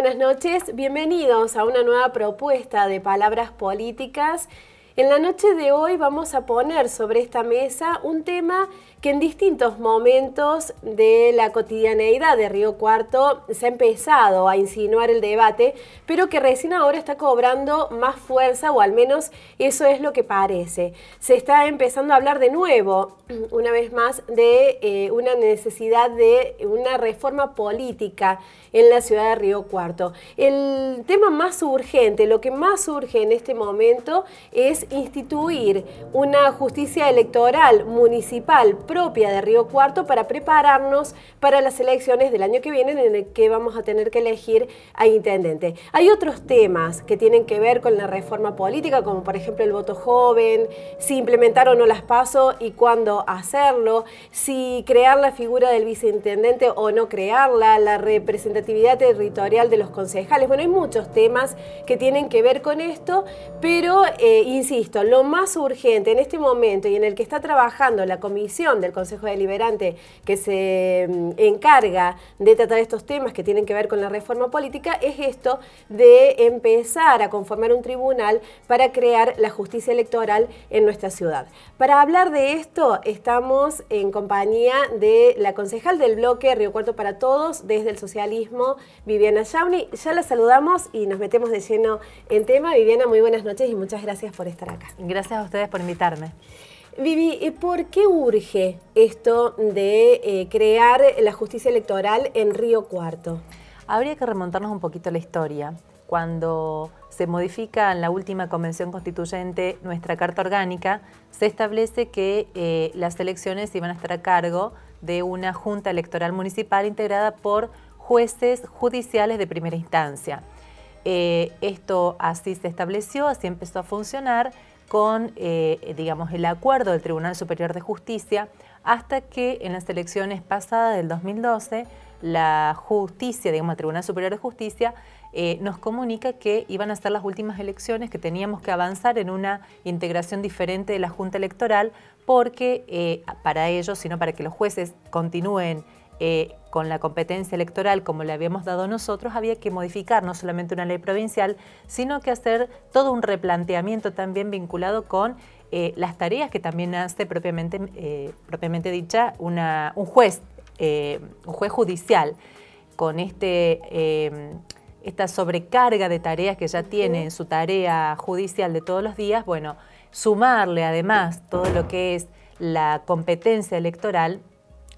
buenas noches. Bienvenidos a una nueva propuesta de palabras políticas. En la noche de hoy vamos a poner sobre esta mesa un tema que en distintos momentos de la cotidianeidad de Río Cuarto se ha empezado a insinuar el debate, pero que recién ahora está cobrando más fuerza, o al menos eso es lo que parece. Se está empezando a hablar de nuevo, una vez más, de eh, una necesidad de una reforma política en la ciudad de Río Cuarto. El tema más urgente, lo que más surge en este momento es instituir una justicia electoral municipal propia de Río Cuarto para prepararnos para las elecciones del año que viene en el que vamos a tener que elegir a intendente. Hay otros temas que tienen que ver con la reforma política, como por ejemplo el voto joven, si implementar o no las paso y cuándo hacerlo, si crear la figura del viceintendente o no crearla, la representatividad territorial de los concejales. Bueno, hay muchos temas que tienen que ver con esto, pero eh, insisto, lo más urgente en este momento y en el que está trabajando la comisión del Consejo Deliberante que se mm, encarga de tratar estos temas que tienen que ver con la reforma política es esto de empezar a conformar un tribunal para crear la justicia electoral en nuestra ciudad. Para hablar de esto estamos en compañía de la concejal del bloque Río Cuarto para Todos desde el socialismo, Viviana Yauni. Ya la saludamos y nos metemos de lleno en tema. Viviana, muy buenas noches y muchas gracias por estar acá. Gracias a ustedes por invitarme. Vivi, ¿por qué urge esto de eh, crear la justicia electoral en Río Cuarto? Habría que remontarnos un poquito a la historia. Cuando se modifica en la última convención constituyente nuestra Carta Orgánica, se establece que eh, las elecciones iban a estar a cargo de una Junta Electoral Municipal integrada por jueces judiciales de primera instancia. Eh, esto así se estableció, así empezó a funcionar con, eh, digamos, el acuerdo del Tribunal Superior de Justicia, hasta que en las elecciones pasadas del 2012, la justicia, digamos, el Tribunal Superior de Justicia, eh, nos comunica que iban a ser las últimas elecciones, que teníamos que avanzar en una integración diferente de la Junta Electoral, porque eh, para ellos, sino para que los jueces continúen eh, con la competencia electoral como le habíamos dado nosotros, había que modificar no solamente una ley provincial, sino que hacer todo un replanteamiento también vinculado con eh, las tareas que también hace propiamente, eh, propiamente dicha un juez, un juez judicial, con este, esta sobrecarga de tareas que ya tiene en su tarea judicial de todos los días, bueno, sumarle además todo lo que es la competencia electoral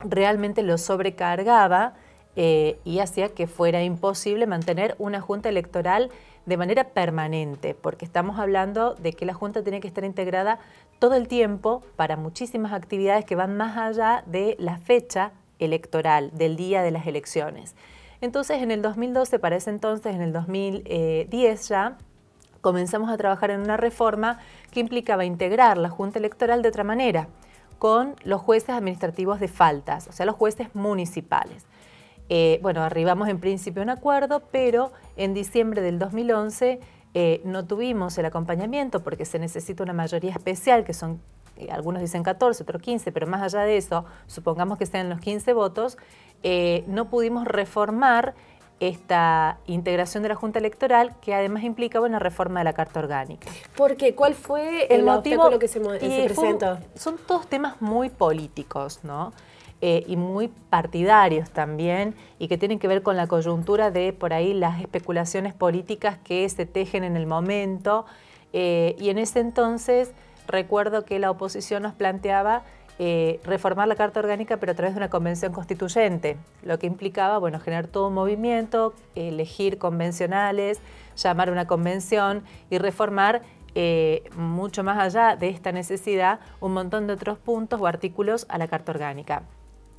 realmente lo sobrecargaba eh, y hacía que fuera imposible mantener una junta electoral de manera permanente, porque estamos hablando de que la junta tiene que estar integrada todo el tiempo para muchísimas actividades que van más allá de la fecha electoral, del día de las elecciones. Entonces, en el 2012, para ese entonces, en el 2010 ya, comenzamos a trabajar en una reforma que implicaba integrar la Junta Electoral de otra manera con los jueces administrativos de faltas, o sea, los jueces municipales. Eh, bueno, arribamos en principio a un acuerdo, pero en diciembre del 2011 eh, no tuvimos el acompañamiento porque se necesita una mayoría especial, que son, eh, algunos dicen 14, otros 15, pero más allá de eso, supongamos que sean los 15 votos, no pudimos reformar esta integración de la Junta Electoral que además implicaba una reforma de la Carta Orgánica. ¿Por qué? ¿Cuál fue el, motivo motivo lo que se, presentó? son todos temas muy políticos, ¿no? Eh, y muy partidarios también, y que tienen que ver con la coyuntura de por ahí las especulaciones políticas que se tejen en el momento. Eh, y en ese entonces recuerdo que la oposición nos planteaba eh, reformar la Carta Orgánica, pero a través de una convención constituyente, lo que implicaba bueno, generar todo un movimiento, elegir convencionales, llamar una convención y reformar eh, mucho más allá de esta necesidad un montón de otros puntos o artículos a la Carta Orgánica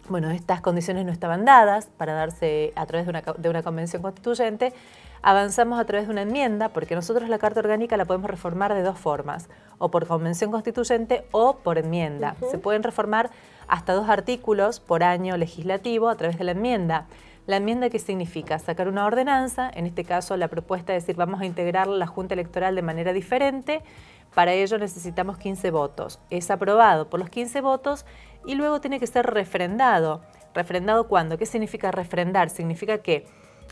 bueno, estas condiciones no estaban dadas para darse a través de una, convención constituyente, avanzamos a través de una enmienda, porque nosotros la Carta Orgánica la podemos reformar de dos formas, o por convención constituyente o por enmienda. Se pueden reformar hasta dos artículos por año legislativo a través de la enmienda. La enmienda que significa sacar una ordenanza, en este caso la propuesta de decir vamos a integrar la Junta Electoral de manera diferente, para ello necesitamos 15 votos. Es aprobado por los 15 votos y luego tiene que ser refrendado. ¿Refrendado cuándo? ¿Qué significa refrendar? Significa que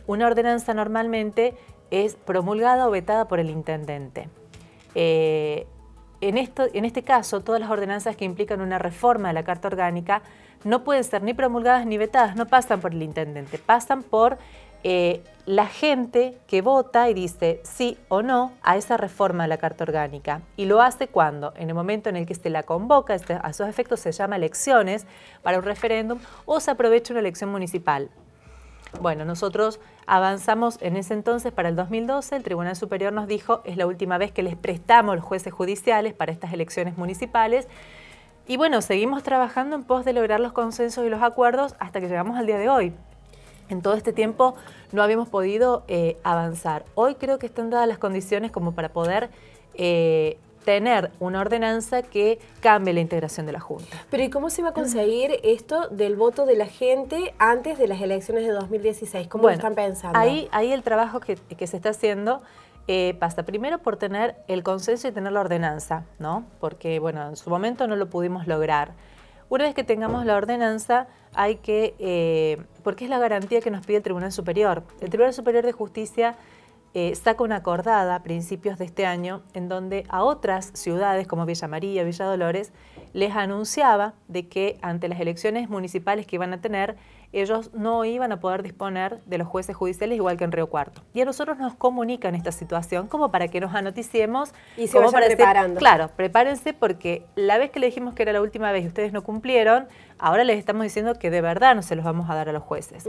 una ordenanza normalmente es promulgada o vetada por el intendente. Eh, en, esto, en este caso, todas las ordenanzas que implican una reforma de la Carta Orgánica no pueden ser ni promulgadas ni vetadas, no pasan por el intendente, pasan por eh, la gente que vota y dice sí o no a esa reforma de la Carta Orgánica. Y lo hace cuando, en el momento en el que se la convoca, este, a sus efectos se llama elecciones para un referéndum o se aprovecha una elección municipal. Bueno, nosotros avanzamos en ese entonces para el 2012, el Tribunal Superior nos dijo es la última vez que les prestamos los jueces judiciales para estas elecciones municipales. Y bueno, seguimos trabajando en pos de lograr los consensos y los acuerdos hasta que llegamos al día de hoy. En todo este tiempo no habíamos podido eh, avanzar. Hoy creo que están dadas las condiciones como para poder eh, tener una ordenanza que cambie la integración de la Junta. Pero ¿y cómo se va a conseguir esto del voto de la gente antes de las elecciones de 2016? ¿Cómo lo están pensando? Ahí, ahí el trabajo que, se está haciendo eh, pasa primero por tener el consenso y tener la ordenanza, ¿no? Porque, bueno, en su momento no lo pudimos lograr. Una vez que tengamos la ordenanza, hay que, eh, porque es la garantía que nos pide el Tribunal Superior. El Tribunal Superior de Justicia eh, saca una acordada a principios de este año en donde a otras ciudades como Villa María, Villa Dolores, les anunciaba de que ante las elecciones municipales que iban a tener, ellos no iban a poder disponer de los jueces judiciales igual que en Río Cuarto. Y a nosotros nos comunican esta situación como para que nos anoticiemos. Y se preparando. claro, prepárense porque la vez que le dijimos que era la última vez y ustedes no cumplieron, ahora les estamos diciendo que de verdad no se los vamos a dar a los jueces.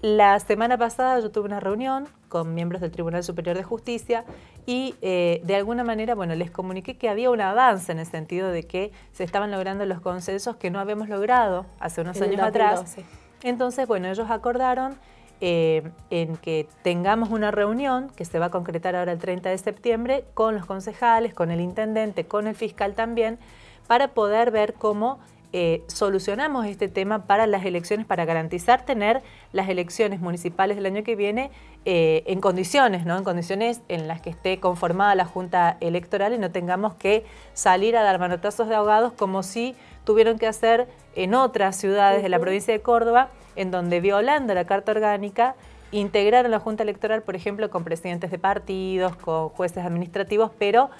La semana pasada yo tuve una reunión con miembros del Tribunal Superior de Justicia y eh, de alguna manera, bueno, les comuniqué que había un avance en el sentido de que se estaban logrando los consensos que no habíamos logrado hace unos años atrás. Entonces, bueno, ellos acordaron eh, en que tengamos una reunión que se va a concretar ahora el 30 de septiembre con los concejales, con el intendente, con el fiscal también, para poder ver cómo eh, solucionamos este tema para las elecciones, para garantizar tener las elecciones municipales del año que viene eh, en condiciones, ¿no? En condiciones en las que esté conformada la Junta Electoral y no tengamos que salir a dar manotazos de ahogados como si tuvieron que hacer en otras ciudades de la provincia de Córdoba, en donde violando la Carta Orgánica integraron la Junta Electoral, por ejemplo, con presidentes de partidos, con jueces administrativos, pero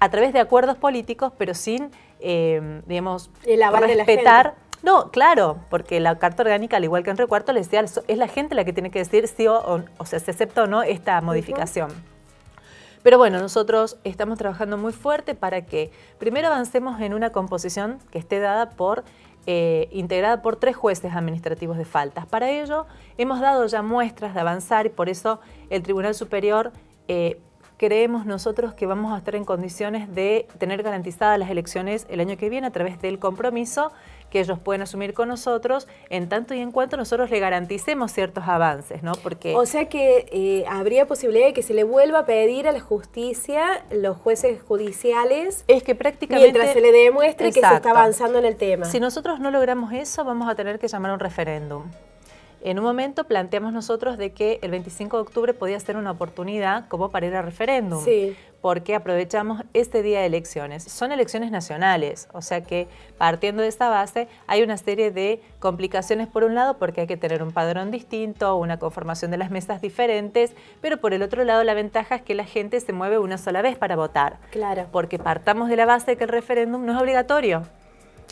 a través de acuerdos políticos, pero sin, eh, digamos, El respetar. No, claro, porque la Carta Orgánica, al igual que en Recuarto, es la gente la que tiene que decir si o, o, sea, se acepta o no esta modificación. Pero bueno, nosotros estamos trabajando muy fuerte para que primero avancemos en una composición que esté dada por, eh, integrada por tres jueces administrativos de faltas. Para ello hemos dado ya muestras de avanzar y por eso el Tribunal Superior eh, creemos nosotros que vamos a estar en condiciones de tener garantizadas las elecciones el año que viene a través del compromiso que ellos pueden asumir con nosotros en tanto y en cuanto nosotros le garanticemos ciertos avances, ¿no? Porque o sea que eh, habría posibilidad de que se le vuelva a pedir a la justicia los jueces judiciales es que prácticamente mientras se le demuestre que se está avanzando en el tema. Si nosotros no logramos eso, vamos a tener que llamar a un referéndum en un momento planteamos nosotros de que el 25 de octubre podía ser una oportunidad como para ir a referéndum, sí. porque aprovechamos este día de elecciones. Son elecciones nacionales, o sea que partiendo de esta base hay una serie de complicaciones por un lado porque hay que tener un padrón distinto, una conformación de las mesas diferentes, pero por el otro lado la ventaja es que la gente se mueve una sola vez para votar. Claro. Porque partamos de la base de que el referéndum no es obligatorio.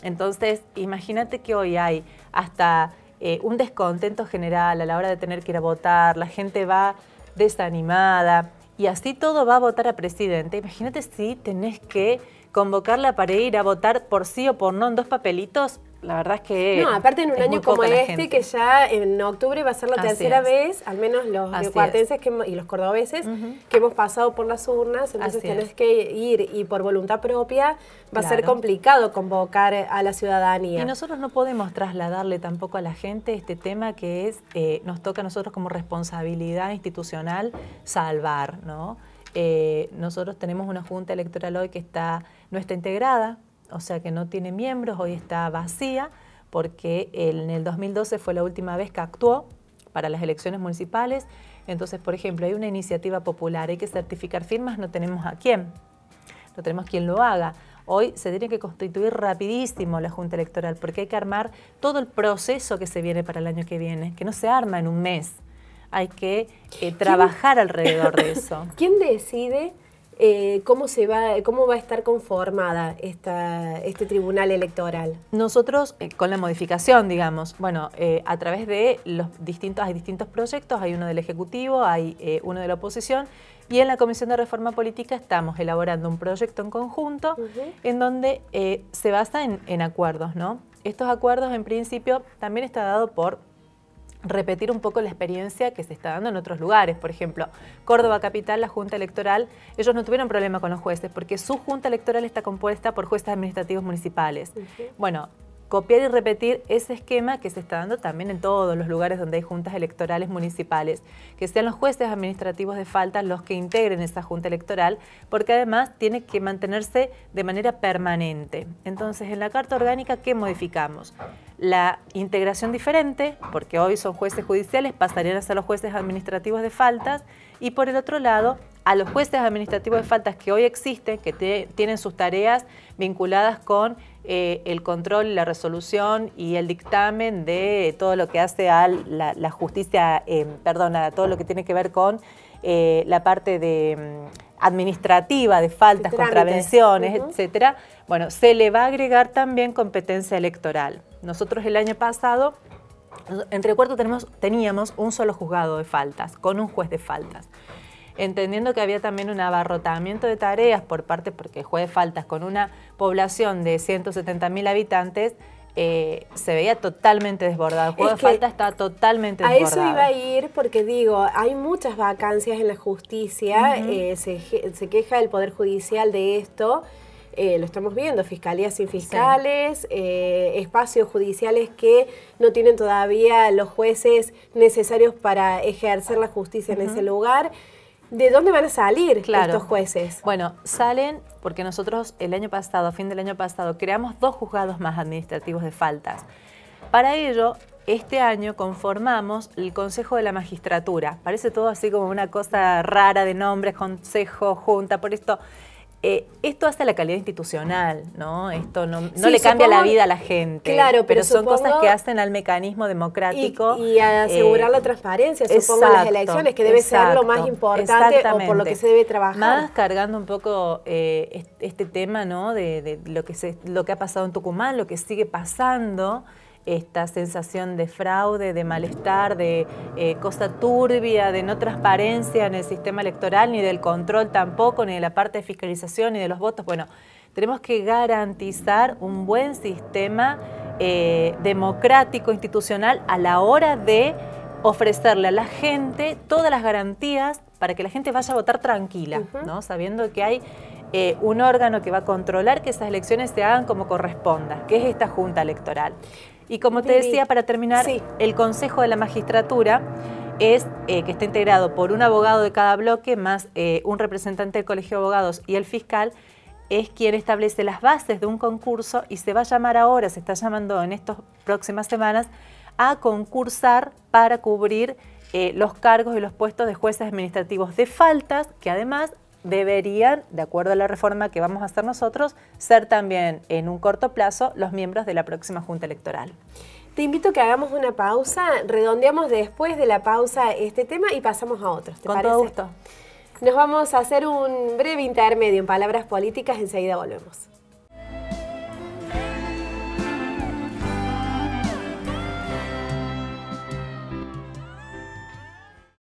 Entonces, imagínate que hoy hay hasta eh, un descontento general a la hora de tener que ir a votar, la gente va desanimada y así todo va a votar a presidente. Imagínate si tenés que convocarla para e ir a votar por sí o por no en dos papelitos, la verdad es que. No, aparte en un año como este, que ya en octubre va a ser la tercera vez, al menos los que y los cordobeses, que hemos pasado por las urnas, entonces tenés que ir y por voluntad propia va a ser complicado convocar a la ciudadanía. Y nosotros no podemos trasladarle tampoco a la gente este tema que es, eh, nos toca a nosotros como responsabilidad institucional salvar, ¿no? Eh, nosotros tenemos una junta electoral hoy que está, no está integrada o sea que no tiene miembros, hoy está vacía, porque en el 2012 fue la última vez que actuó para las elecciones municipales. Entonces, por ejemplo, hay una iniciativa popular, hay que certificar firmas, no tenemos a quién, no tenemos quien lo haga. Hoy se tiene que constituir rapidísimo la Junta Electoral porque hay que armar todo el proceso que se viene para el año que viene, que no se arma en un mes. Hay que eh, trabajar alrededor de eso. ¿Quién decide eh, ¿cómo, se va, ¿cómo va a estar conformada esta, este tribunal electoral? Nosotros, eh, con la modificación, digamos, bueno, eh, a través de los distintos, distintos proyectos, hay uno del Ejecutivo, hay uno de la oposición, y en la Comisión de Reforma Política estamos elaborando un proyecto en conjunto en donde se basa en, acuerdos, ¿no? Estos acuerdos, en principio, también está dado por repetir un poco la experiencia que se está dando en otros lugares. Por ejemplo, Córdoba Capital, la Junta Electoral, ellos no tuvieron problema con los jueces porque su Junta Electoral está compuesta por jueces administrativos municipales. Bueno, copiar y repetir ese esquema que se está dando también en todos los lugares donde hay juntas electorales municipales, que sean los jueces administrativos de faltas los que integren esa junta electoral, porque además tiene que mantenerse de manera permanente. Entonces, en la Carta Orgánica, ¿qué modificamos? La integración diferente, porque hoy son jueces judiciales, pasarían a ser los jueces administrativos de faltas, y por el otro lado, a los jueces administrativos de faltas que hoy existen, que tienen sus tareas vinculadas con eh, el control, la resolución y el dictamen de todo lo que hace a la, justicia, eh, em, perdón, a todo lo que tiene que ver con eh, la parte de em, administrativa de faltas, contravenciones, etcétera, bueno, se le va a agregar también competencia electoral. Nosotros el año pasado, entre recuerdo tenemos, teníamos un solo juzgado de faltas, con un juez de faltas entendiendo que había también un abarrotamiento de tareas por parte, porque juez de faltas con una población de 170.000 habitantes, eh, se veía totalmente desbordado. El juego de falta está totalmente desbordado. A eso iba a ir porque digo, hay muchas vacancias en la justicia, eh, se, queja el Poder Judicial de esto. Eh, lo estamos viendo, fiscalías sin fiscales, espacios judiciales que no tienen todavía los jueces necesarios para ejercer la justicia en ese lugar. ¿De dónde van a salir estos jueces? Bueno, salen porque nosotros el año pasado, a fin del año pasado, creamos dos juzgados más administrativos de faltas. Para ello, este año conformamos el Consejo de la Magistratura. Parece todo así como una cosa rara de nombres, consejo, junta, por esto eh, esto hace la calidad institucional, ¿no? Esto no, le cambia la vida a la gente. Claro, pero, son cosas que hacen al mecanismo democrático. Y, a eh, asegurar la transparencia, supongo, en las elecciones, que debe ser lo más importante o por lo que se debe trabajar. Más cargando un poco eh, este tema, ¿no? De, lo, que se, lo que ha pasado en Tucumán, lo que sigue pasando esta sensación de fraude, de malestar, de eh, cosa turbia, de no transparencia en el sistema electoral, ni del control tampoco, ni de la parte de fiscalización, ni de los votos. Bueno, tenemos que garantizar un buen sistema eh, democrático, institucional, a la hora de ofrecerle a la gente todas las garantías para que la gente vaya a votar tranquila, ¿no? sabiendo que hay eh, un órgano que va a controlar que esas elecciones se hagan como corresponda, que es esta Junta Electoral. Y como te decía, para terminar, el Consejo de la Magistratura es eh, que está integrado por un abogado de cada bloque, más eh, un representante del Colegio de Abogados y el fiscal, es quien establece las bases de un concurso y se va a llamar ahora, se está llamando en estas próximas semanas, a concursar para cubrir eh, los cargos y los puestos de jueces administrativos de faltas, que además deberían, de acuerdo a la reforma que vamos a hacer nosotros, ser también en un corto plazo los miembros de la próxima Junta Electoral. Te invito a que hagamos una pausa, redondeamos después de la pausa este tema y pasamos a otros. ¿te parece? todo gusto. Nos vamos a hacer un breve intermedio en palabras políticas, enseguida volvemos.